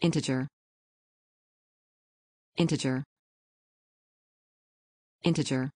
integer integer integer